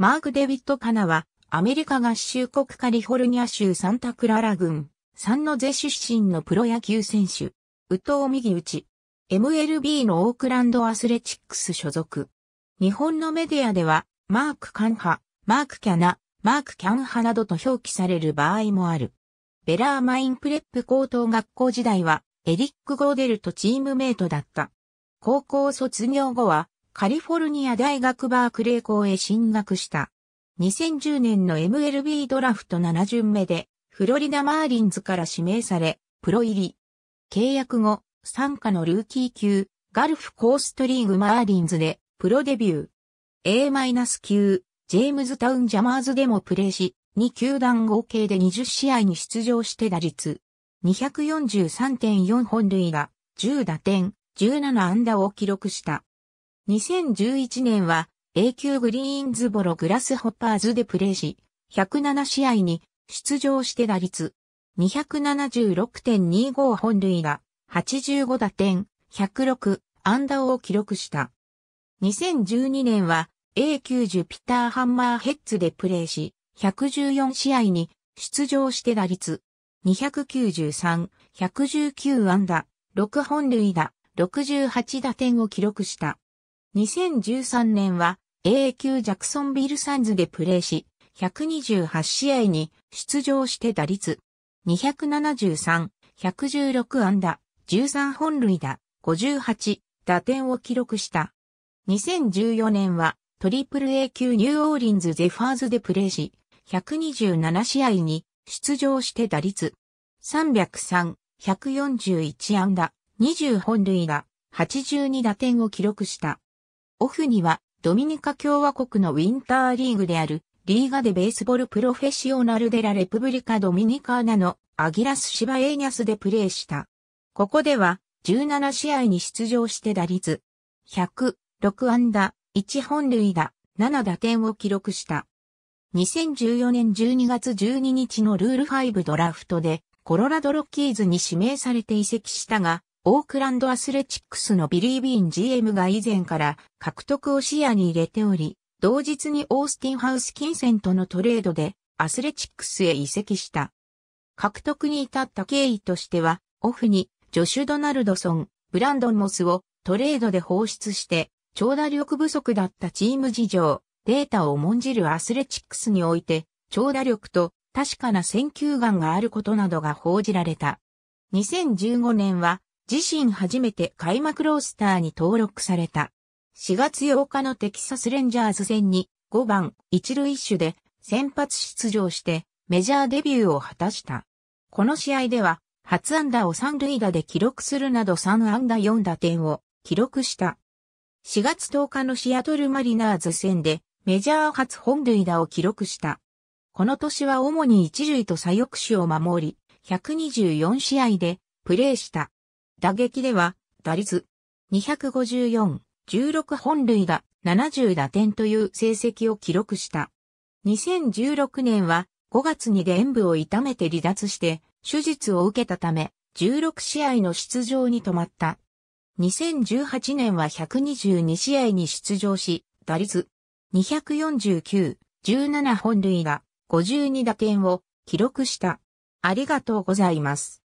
マーク・デビット・カナは、アメリカ合衆国カリフォルニア州サンタクララ郡、サンノゼ出身のプロ野球選手、宇藤右打ち、MLB のオークランドアスレチックス所属。日本のメディアでは、マーク・カンハ、マーク・キャナ、マーク・キャンハなどと表記される場合もある。ベラーマインプレップ高等学校時代は、エリック・ゴーデルとチームメイトだった。高校卒業後は、カリフォルニア大学バークレー校へ進学した。2010年の MLB ドラフト7巡目で、フロリダマーリンズから指名され、プロ入り。契約後、参加のルーキー級、ガルフコーストリーグマーリンズで、プロデビュー。A- 級、ジェームズタウンジャマーズでもプレーし、2球団合計で20試合に出場して打率。243.4本塁打、10打点、17安打を記録した。2011年は A 級グリーンズボログラスホッパーズでプレーし、107試合に出場して打率276.25本塁打、85打点、106安打を記録した。2012年は A 級ジュピターハンマーヘッズでプレーし、114試合に出場して打率293、119安打、6本塁打、68打点を記録した。2013年は A 級ジャクソンビルサンズでプレーし、128試合に出場して打率273、116安打、13本塁打、58打点を記録した。2014年はトリプル A 級ニューオーリンズゼファーズでプレーし、127試合に出場して打率303、141安打、20本塁打、82打点を記録した。オフには、ドミニカ共和国のウィンターリーグである、リーガでベースボールプロフェッショナルデラレプブリカドミニカーナのアギラス・シバエーニャスでプレーした。ここでは17試合に出場して打率100、6安打、1本塁打、7打点を記録した。2014年12月12日のルール5ドラフトでコロラドロッキーズに指名されて移籍したが、オークランドアスレチックスのビリー・ビーン GM が以前から獲得を視野に入れており、同日にオースティン・ハウス・金銭とのトレードでアスレチックスへ移籍した。獲得に至った経緯としては、オフにジョシュ・ドナルドソン、ブランドン・モスをトレードで放出して、長打力不足だったチーム事情、データを重んじるアスレチックスにおいて、長打力と確かな選球眼があることなどが報じられた。2015年は自身初めて開幕ロースターに登録された。4月8日のテキサスレンジャーズ戦に5番一塁手で先発出場してメジャーデビューを果たした。この試合では初安打を三塁打で記録するなど3安打4打点を記録した。4月10日のシアトルマリナーズ戦でメジャー初本塁打を記録した。この年は主に一塁と左翼手を守り、124試合でプレーした。打撃では、打率254、16本塁打、70打点という成績を記録した。2016年は5月に玄武を痛めて離脱して手術を受けたため16試合の出場に止まった。2018年は122試合に出場し、打率249、17本塁打、52打点を記録した。ありがとうございます。